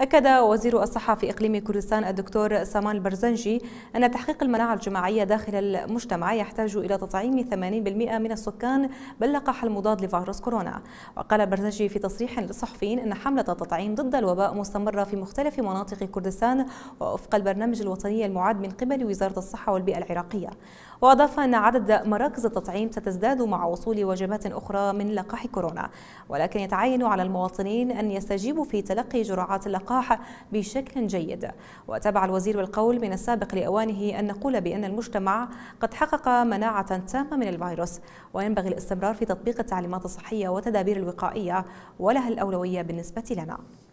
أكد وزير الصحة في إقليم كردستان الدكتور سامان البرزنجي أن تحقيق المناعة الجماعية داخل المجتمع يحتاج إلى تطعيم 80% من السكان باللقاح المضاد لفيروس كورونا وقال البرزنجي في تصريح للصحفيين أن حملة التطعيم ضد الوباء مستمرة في مختلف مناطق كردستان وفق البرنامج الوطني المعاد من قبل وزارة الصحة والبيئة العراقية وأضاف أن عدد مراكز التطعيم ستزداد مع وصول وجبات أخرى من لقاح كورونا ولكن يتعين على المواطنين أن يستجيبوا في تلقي جرعات اللقاح اللقاح بشكل جيد وتابع الوزير القول من السابق لأوانه أن نقول بأن المجتمع قد حقق مناعة تامة من الفيروس وينبغي الاستمرار في تطبيق التعليمات الصحية والتدابير الوقائية ولها الأولوية بالنسبة لنا